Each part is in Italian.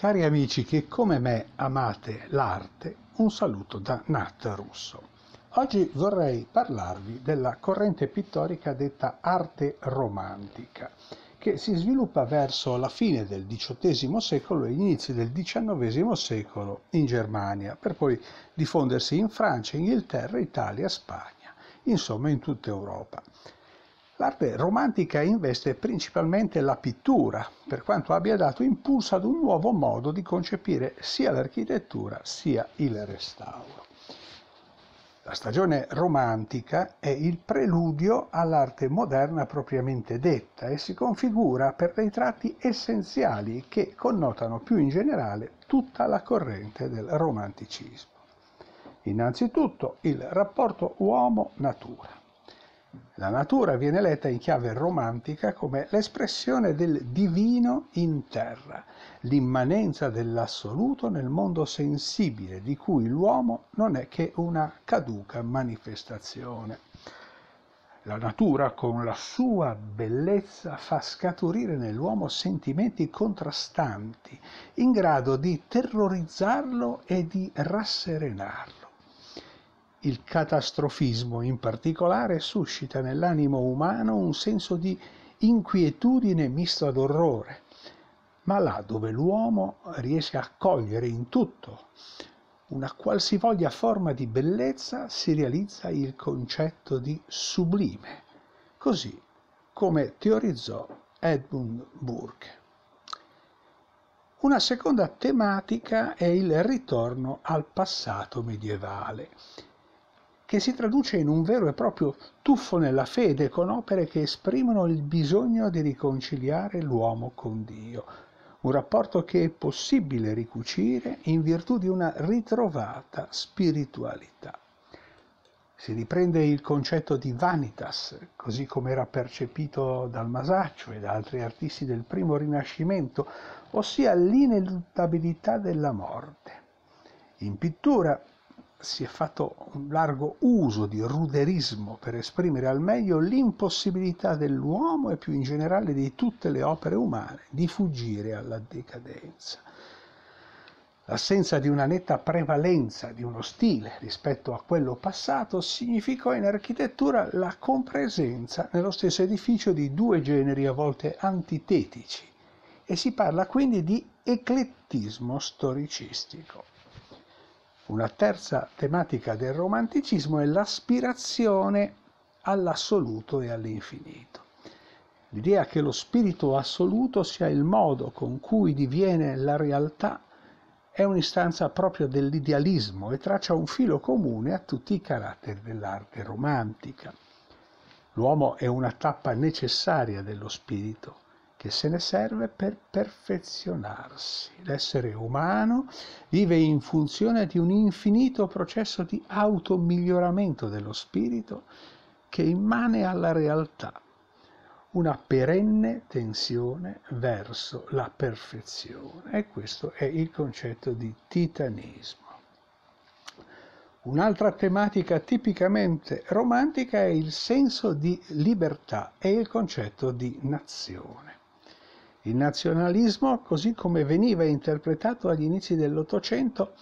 Cari amici che come me amate l'arte, un saluto da Nat Russo. Oggi vorrei parlarvi della corrente pittorica detta arte romantica, che si sviluppa verso la fine del XVIII secolo e gli inizi del XIX secolo in Germania, per poi diffondersi in Francia, Inghilterra, Italia, Spagna, insomma in tutta Europa. L'arte romantica investe principalmente la pittura, per quanto abbia dato impulso ad un nuovo modo di concepire sia l'architettura sia il restauro. La stagione romantica è il preludio all'arte moderna propriamente detta e si configura per dei tratti essenziali che connotano più in generale tutta la corrente del romanticismo. Innanzitutto il rapporto uomo-natura. La natura viene letta in chiave romantica come l'espressione del divino in terra, l'immanenza dell'assoluto nel mondo sensibile di cui l'uomo non è che una caduca manifestazione. La natura con la sua bellezza fa scaturire nell'uomo sentimenti contrastanti, in grado di terrorizzarlo e di rasserenarlo. Il catastrofismo in particolare suscita nell'animo umano un senso di inquietudine misto ad orrore, ma là dove l'uomo riesce a cogliere in tutto una qualsivoglia forma di bellezza si realizza il concetto di sublime, così come teorizzò Edmund Burke. Una seconda tematica è il ritorno al passato medievale che si traduce in un vero e proprio tuffo nella fede con opere che esprimono il bisogno di riconciliare l'uomo con Dio, un rapporto che è possibile ricucire in virtù di una ritrovata spiritualità. Si riprende il concetto di vanitas, così come era percepito dal Masaccio e da altri artisti del primo Rinascimento, ossia l'ineluttabilità della morte. In pittura si è fatto un largo uso di ruderismo per esprimere al meglio l'impossibilità dell'uomo e più in generale di tutte le opere umane di fuggire alla decadenza. L'assenza di una netta prevalenza di uno stile rispetto a quello passato significò in architettura la compresenza nello stesso edificio di due generi a volte antitetici e si parla quindi di eclettismo storicistico. Una terza tematica del romanticismo è l'aspirazione all'assoluto e all'infinito. L'idea che lo spirito assoluto sia il modo con cui diviene la realtà è un'istanza proprio dell'idealismo e traccia un filo comune a tutti i caratteri dell'arte romantica. L'uomo è una tappa necessaria dello spirito che se ne serve per perfezionarsi. L'essere umano vive in funzione di un infinito processo di automiglioramento dello spirito che immane alla realtà, una perenne tensione verso la perfezione. E questo è il concetto di titanismo. Un'altra tematica tipicamente romantica è il senso di libertà e il concetto di nazione. Il nazionalismo, così come veniva interpretato agli inizi dell'Ottocento,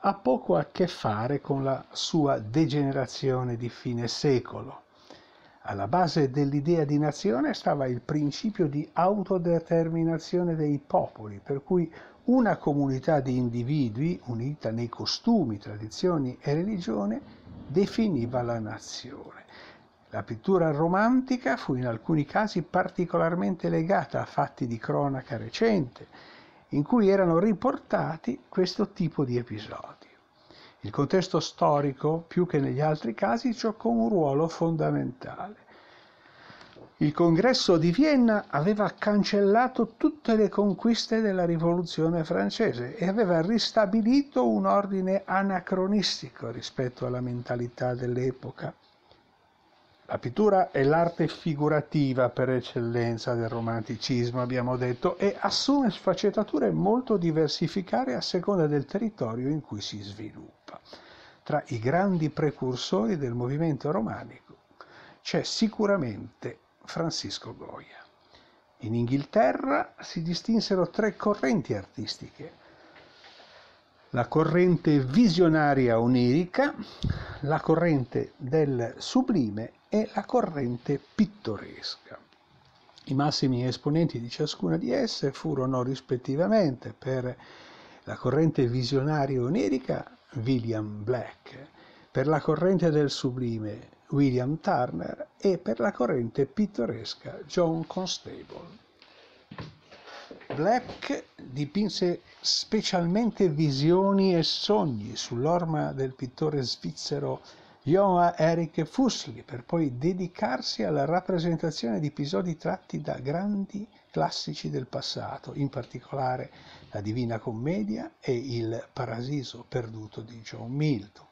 ha poco a che fare con la sua degenerazione di fine secolo. Alla base dell'idea di nazione stava il principio di autodeterminazione dei popoli, per cui una comunità di individui, unita nei costumi, tradizioni e religione, definiva la nazione. La pittura romantica fu in alcuni casi particolarmente legata a fatti di cronaca recente, in cui erano riportati questo tipo di episodi. Il contesto storico, più che negli altri casi, giocò un ruolo fondamentale. Il congresso di Vienna aveva cancellato tutte le conquiste della rivoluzione francese e aveva ristabilito un ordine anacronistico rispetto alla mentalità dell'epoca la pittura è l'arte figurativa per eccellenza del romanticismo, abbiamo detto, e assume sfaccettature molto diversificate a seconda del territorio in cui si sviluppa. Tra i grandi precursori del movimento romanico c'è sicuramente Francisco Goya. In Inghilterra si distinsero tre correnti artistiche, la corrente visionaria onirica, la corrente del sublime e la corrente pittoresca. I massimi esponenti di ciascuna di esse furono rispettivamente per la corrente visionaria onirica William Black, per la corrente del sublime William Turner e per la corrente pittoresca John Constable. Black dipinse specialmente visioni e sogni sull'orma del pittore svizzero Johann Erich Fusli, per poi dedicarsi alla rappresentazione di episodi tratti da grandi classici del passato, in particolare la Divina Commedia e il Paradiso perduto di John Milton.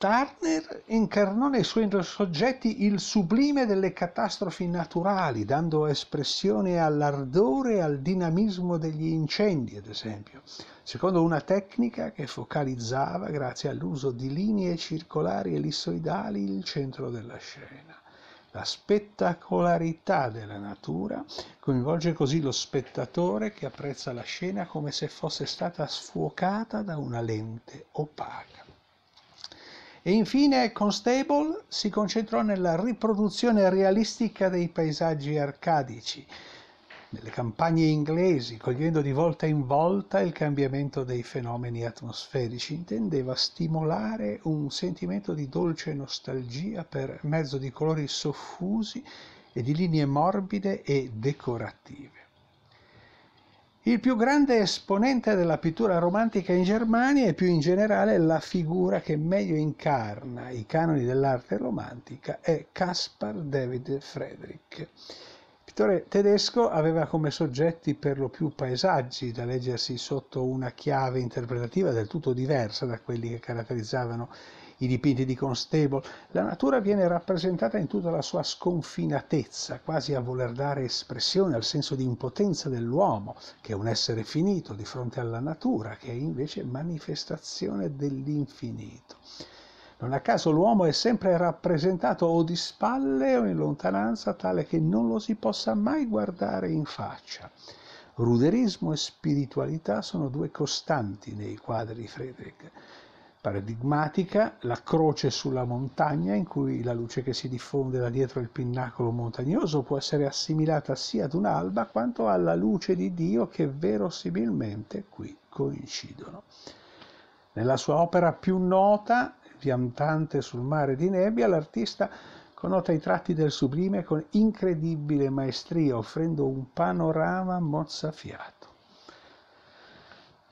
Turner incarnò nei suoi soggetti il sublime delle catastrofi naturali, dando espressione all'ardore e al dinamismo degli incendi, ad esempio, secondo una tecnica che focalizzava, grazie all'uso di linee circolari ellissoidali, il centro della scena. La spettacolarità della natura coinvolge così lo spettatore che apprezza la scena come se fosse stata sfocata da una lente opaca. E infine Constable si concentrò nella riproduzione realistica dei paesaggi arcadici, nelle campagne inglesi, cogliendo di volta in volta il cambiamento dei fenomeni atmosferici, intendeva stimolare un sentimento di dolce nostalgia per mezzo di colori soffusi e di linee morbide e decorative. Il più grande esponente della pittura romantica in Germania e più in generale la figura che meglio incarna i canoni dell'arte romantica è Caspar David Friedrich pittore tedesco aveva come soggetti per lo più paesaggi da leggersi sotto una chiave interpretativa del tutto diversa da quelli che caratterizzavano i dipinti di Constable. La natura viene rappresentata in tutta la sua sconfinatezza, quasi a voler dare espressione al senso di impotenza dell'uomo, che è un essere finito di fronte alla natura, che è invece manifestazione dell'infinito. Non a caso l'uomo è sempre rappresentato o di spalle o in lontananza tale che non lo si possa mai guardare in faccia. Ruderismo e spiritualità sono due costanti nei quadri di Friedrich. Paradigmatica, la croce sulla montagna in cui la luce che si diffonde da dietro il pinnacolo montagnoso può essere assimilata sia ad un'alba quanto alla luce di Dio che verosimilmente qui coincidono. Nella sua opera più nota, piantante sul mare di nebbia, l'artista connota i tratti del sublime con incredibile maestria, offrendo un panorama mozzafiato.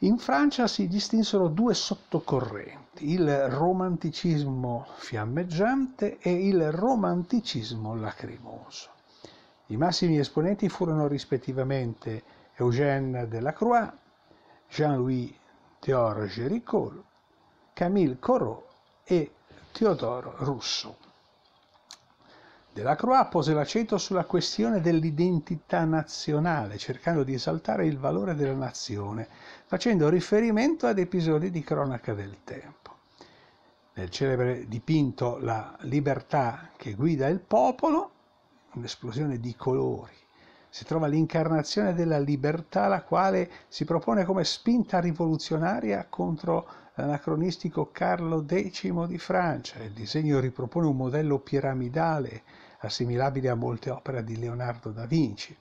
In Francia si distinsero due sottocorrenti, il romanticismo fiammeggiante e il romanticismo lacrimoso. I massimi esponenti furono rispettivamente Eugène Delacroix, Jean-Louis Théorge Ricol, Camille Corot e Teodoro Russo. Delacroix pose l'accento sulla questione dell'identità nazionale, cercando di esaltare il valore della nazione, facendo riferimento ad episodi di cronaca del tempo. Nel celebre dipinto La libertà che guida il popolo, un'esplosione di colori, si trova l'incarnazione della libertà, la quale si propone come spinta rivoluzionaria contro la l'anacronistico Carlo X di Francia. Il disegno ripropone un modello piramidale assimilabile a molte opere di Leonardo da Vinci.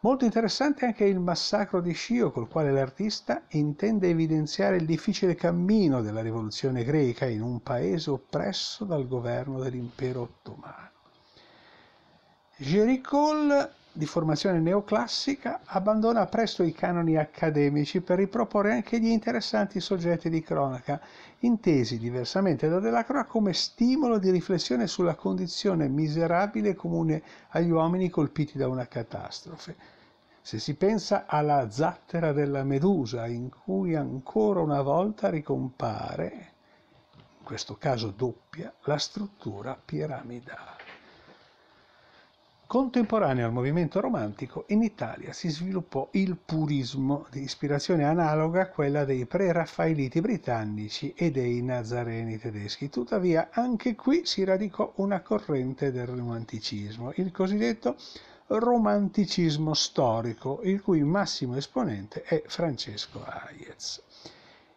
Molto interessante anche il massacro di Scio, col quale l'artista intende evidenziare il difficile cammino della rivoluzione greca in un paese oppresso dal governo dell'impero ottomano. Gericol di formazione neoclassica, abbandona presto i canoni accademici per riproporre anche gli interessanti soggetti di cronaca, intesi diversamente da Delacroix come stimolo di riflessione sulla condizione miserabile comune agli uomini colpiti da una catastrofe. Se si pensa alla zattera della Medusa, in cui ancora una volta ricompare, in questo caso doppia, la struttura piramidale. Contemporaneo al movimento romantico, in Italia si sviluppò il purismo, di ispirazione analoga a quella dei pre-raffaelliti britannici e dei nazareni tedeschi. Tuttavia, anche qui si radicò una corrente del romanticismo, il cosiddetto romanticismo storico, il cui massimo esponente è Francesco Hayez.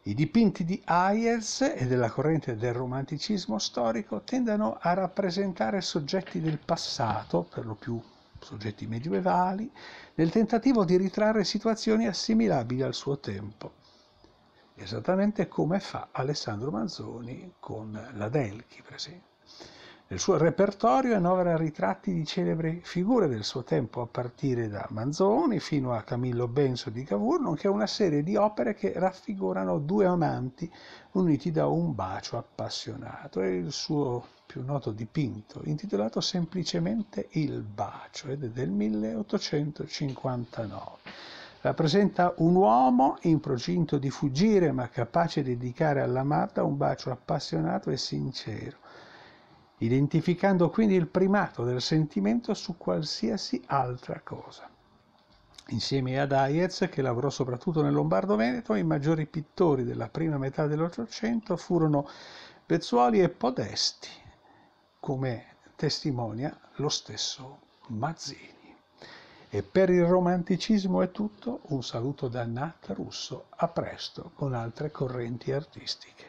I dipinti di Ayers e della corrente del romanticismo storico tendono a rappresentare soggetti del passato, per lo più soggetti medievali, nel tentativo di ritrarre situazioni assimilabili al suo tempo, esattamente come fa Alessandro Manzoni con la Delchi, per esempio. Nel suo repertorio annovera ritratti di celebri figure del suo tempo, a partire da Manzoni fino a Camillo Benso di Cavour, nonché una serie di opere che raffigurano due amanti uniti da un bacio appassionato. È il suo più noto dipinto, intitolato semplicemente Il bacio, ed è del 1859. Rappresenta un uomo in procinto di fuggire, ma capace di dedicare all'amata un bacio appassionato e sincero identificando quindi il primato del sentimento su qualsiasi altra cosa. Insieme ad Hayez, che lavorò soprattutto nel Lombardo-Veneto, i maggiori pittori della prima metà dell'Ottocento furono Pezzuoli e Podesti, come testimonia lo stesso Mazzini. E per il romanticismo è tutto, un saluto da Nat Russo, a presto con altre correnti artistiche.